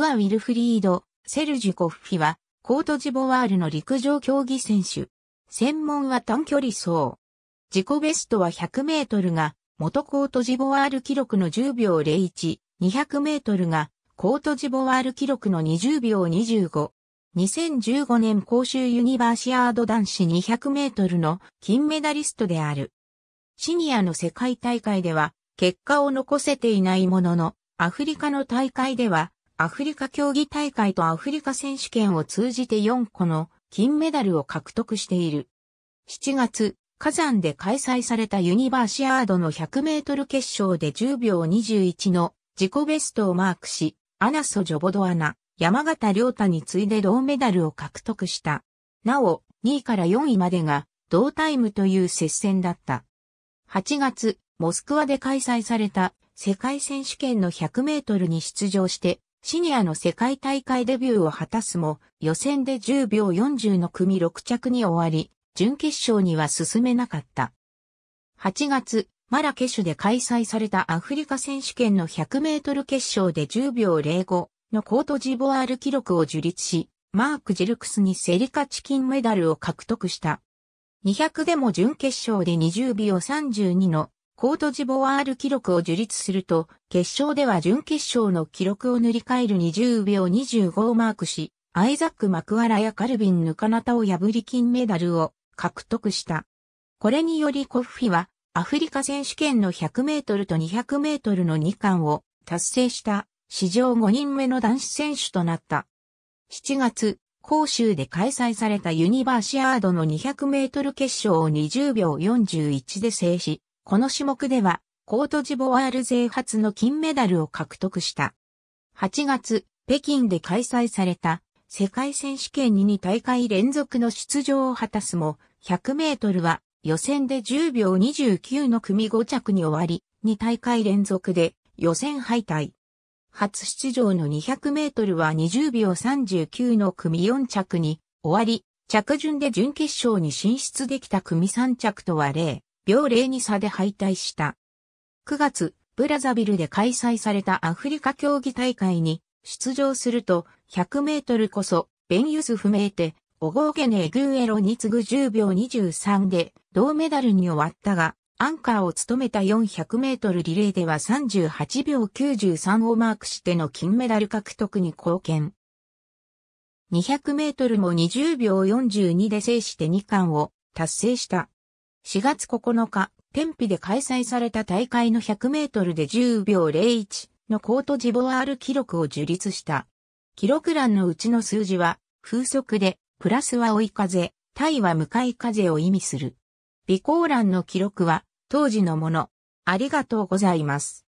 ウア・ウィルフリード、セルジュコッフィは、コートジボワールの陸上競技選手。専門は短距離走。自己ベストは100メートルが、元コートジボワール記録の10秒01、200メートルが、コートジボワール記録の20秒25。2015年公衆ユニバーシアード男子200メートルの金メダリストである。シニアの世界大会では結果を残せていないものの、アフリカの大会ではアフリカ競技大会とアフリカ選手権を通じて4個の金メダルを獲得している。7月、火山で開催されたユニバーシアードの100メートル決勝で10秒21の自己ベストをマークし、アナソ・ジョボドアナ、山形良太に次いで銅メダルを獲得した。なお、2位から4位までが同タイムという接戦だった。8月、モスクワで開催された世界選手権の100メートルに出場してシニアの世界大会デビューを果たすも、予選で10秒40の組6着に終わり、準決勝には進めなかった。8月、マラケシュで開催されたアフリカ選手権の100メートル決勝で10秒05のコートジボワール記録を樹立し、マーク・ジルクスにセリカチキンメダルを獲得した。200でも準決勝で20秒32のコートジボワール記録を樹立すると、決勝では準決勝の記録を塗り替える20秒25をマークし、アイザック・マクアラやカルビン・ヌカナタを破り金メダルを獲得した。これによりコッフィは、アフリカ選手権の100メートルと200メートルの2冠を達成した史上5人目の男子選手となった。7月、甲州で開催されたユニバーシアードの200メートル決勝を20秒41で制し、この種目では、コートジボワール勢初の金メダルを獲得した。8月、北京で開催された世界選手権に2大会連続の出場を果たすも、100メートルは予選で10秒29の組5着に終わり、2大会連続で予選敗退。初出場の200メートルは20秒39の組4着に終わり、着順で準決勝に進出できた組3着とは0。秒0に差で敗退した。9月、ブラザビルで開催されたアフリカ競技大会に出場すると、100メートルこそ、ベンユス不明で、オゴーゲネグーエロに次ぐ10秒23で、銅メダルに終わったが、アンカーを務めた400メートルリレーでは38秒93をマークしての金メダル獲得に貢献。200メートルも20秒42で制して2冠を達成した。4月9日、天日で開催された大会の100メートルで10秒01のコートジボワール記録を樹立した。記録欄のうちの数字は、風速で、プラスは追い風、対は向かい風を意味する。備考欄の記録は、当時のもの。ありがとうございます。